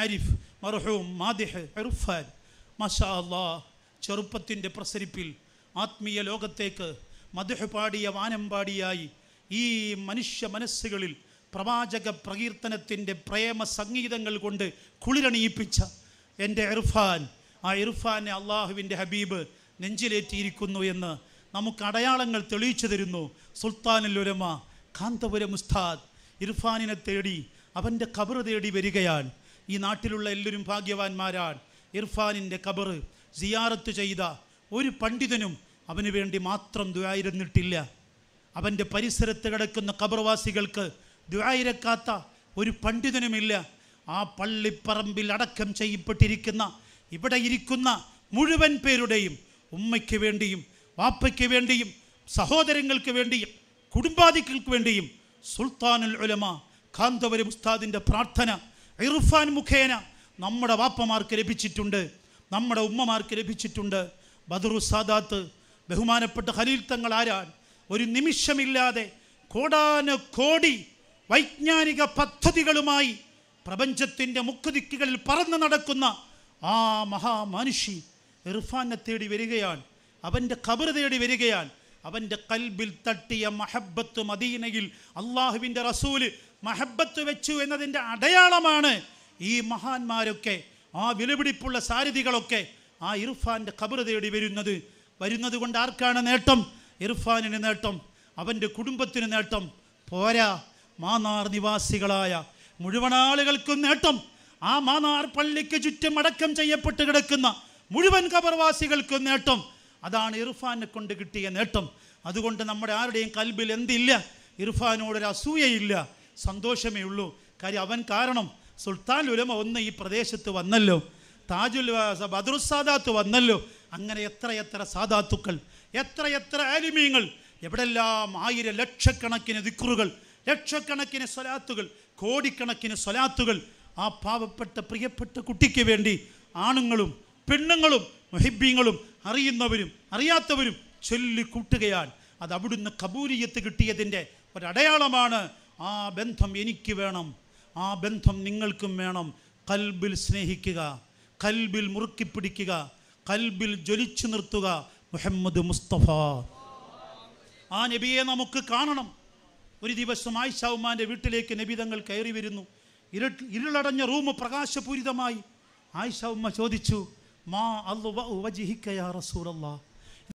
ആരിഫ് മർഹൂം മാദിഹ് ഇർഫാൻ മഷാ അള്ളാ ചെറുപ്പത്തിൻ്റെ പ്രസരിപ്പിൽ ആത്മീയ ലോകത്തേക്ക് മധുഹ് പാടിയ വാനമ്പാടിയായി ഈ മനുഷ്യ മനസ്സുകളിൽ പ്രവാചക പ്രകീർത്തനത്തിൻ്റെ പ്രേമ സംഗീതങ്ങൾ കൊണ്ട് കുളിരണിയിപ്പിച്ച എൻ്റെ ഇർഫാൻ ആ ഇർഫാനെ അള്ളാഹുവിൻ്റെ ഹബീബ് നെഞ്ചിലേറ്റിയിരിക്കുന്നു എന്ന് നമുക്ക് അടയാളങ്ങൾ തെളിയിച്ചു തരുന്നു സുൽത്താനുൽ ഉലമ കാന്തപുരം ഉസ്താദ് ഇർഫാനിനെ തേടി അവൻ്റെ കബറ് തേടി വരികയാണ് ഈ നാട്ടിലുള്ള എല്ലാവരും ഭാഗ്യവാന്മാരാണ് ഇർഫാനിൻ്റെ കബറ് സിയാറത്ത് ചെയ്ത ഒരു പണ്ഡിതനും അവന് വേണ്ടി മാത്രം ദുരായിരുന്നിട്ടില്ല അവൻ്റെ പരിസരത്ത് കിടക്കുന്ന കബർവാസികൾക്ക് ദുരായിരക്കാത്ത ഒരു പണ്ഡിതനുമില്ല ആ പള്ളിപ്പറമ്പിൽ അടക്കം ചെയ്യപ്പെട്ടിരിക്കുന്ന ഇവിടെ ഇരിക്കുന്ന മുഴുവൻ പേരുടെയും ഉമ്മയ്ക്ക് വേണ്ടിയും വാപ്പയ്ക്ക് വേണ്ടിയും സഹോദരങ്ങൾക്ക് വേണ്ടിയും കുടുംബാദികൾക്ക് വേണ്ടിയും സുൽത്താനുൽ ഉലമ കാന്തവരും ഉസ്താദിൻ്റെ പ്രാർത്ഥന ഇർഫാൻ മുഖേന നമ്മുടെ വാപ്പമാർക്ക് ലഭിച്ചിട്ടുണ്ട് നമ്മുടെ ഉമ്മമാർക്ക് ലഭിച്ചിട്ടുണ്ട് ബദറു സാദാത്ത് ബഹുമാനപ്പെട്ട ഖലീൽ തങ്ങൾ ആരാൻ ഒരു നിമിഷമില്ലാതെ കോടി വൈജ്ഞാനിക പദ്ധതികളുമായി പ്രപഞ്ചത്തിൻ്റെ മുക്കുദിക്കുകളിൽ പറന്ന് നടക്കുന്ന ആ മഹാമനുഷി ഇർഫാനെ തേടി വരികയാണ് അവൻ്റെ കബർ തേടി വരികയാണ് അവൻ്റെ കൽബിൽ തട്ടിയ മഹബത്ത് മദീനയിൽ അള്ളാഹുവിൻ്റെ റസൂല് മഹബത്ത് വെച്ചു എന്നതിൻ്റെ അടയാളമാണ് ഈ മഹാന്മാരൊക്കെ ആ വിലപിടിപ്പുള്ള സാരഥികളൊക്കെ ആ ഇർഫാൻ്റെ കബർ തേടി വരുന്നത് വരുന്നത് കൊണ്ട് ആർക്കാണ് നേട്ടം ഇർഫാനിന് നേട്ടം അവൻ്റെ കുടുംബത്തിന് നേട്ടം പോരാ മാന്നാർ നിവാസികളായ മുഴുവൻ ആളുകൾക്കും നേട്ടം ആ മാന്നാർ പള്ളിക്ക് ചുറ്റും അടക്കം ചെയ്യപ്പെട്ട് കിടക്കുന്ന മുഴുവൻ കബർവാസികൾക്കും നേട്ടം അതാണ് ഇർഫാനെ കൊണ്ട് കിട്ടിയ നേട്ടം അതുകൊണ്ട് നമ്മുടെ ആരുടെയും കൽബിൽ എന്തില്ല ഇർഫാനോടൊരു അസൂയയില്ല സന്തോഷമേ ഉള്ളൂ കാര്യം അവൻ കാരണം സുൽത്താൻ ഉലമ ഒന്ന് ഈ പ്രദേശത്ത് വന്നല്ലോ താജുൽ ബദറുസാദാത്ത് വന്നല്ലോ അങ്ങനെ എത്ര എത്ര സാദാത്തുക്കൾ എത്ര എത്ര ആലിമീങ്ങൾ എവിടെല്ലാം ആയിരം ലക്ഷക്കണക്കിന് ദിക്റുകൾ ലക്ഷക്കണക്കിന് സ്വലാത്തുകൾ കോടിക്കണക്കിന് സ്വലാത്തുകൾ ആ പാവപ്പെട്ട പ്രിയപ്പെട്ട കുട്ടിക്ക് വേണ്ടി ആണുങ്ങളും പെണ്ണുങ്ങളും മുഹിബ്യങ്ങളും അറിയുന്നവരും അറിയാത്തവരും ചൊല്ലിക്കൂട്ടുകയാണ് അത് അവിടുന്ന് കബൂലിയത്ത് കിട്ടിയതിൻ്റെ ഒരടയാളമാണ് ആ ബന്ധം എനിക്ക് വേണം ആ ബന്ധം നിങ്ങൾക്കും വേണം കൽബിൽ സ്നേഹിക്കുക കൽബിൽ പിടിക്കുക കൽബിൽ ജ്വലിച്ചു നിർത്തുക മുഹമ്മദ് മുസ്തഫ ആ നബിയെ നമുക്ക് കാണണം ഒരു ദിവസം ആയിഷാവുമാൻ്റെ വീട്ടിലേക്ക് നബി തങ്ങൾ കയറി വരുന്നു ഇരുളടഞ്ഞ റൂം പ്രകാശപൂരിതമായി ആയിഷ ഉമ്മ ചോദിച്ചു ما الله وجهك يا رسول الله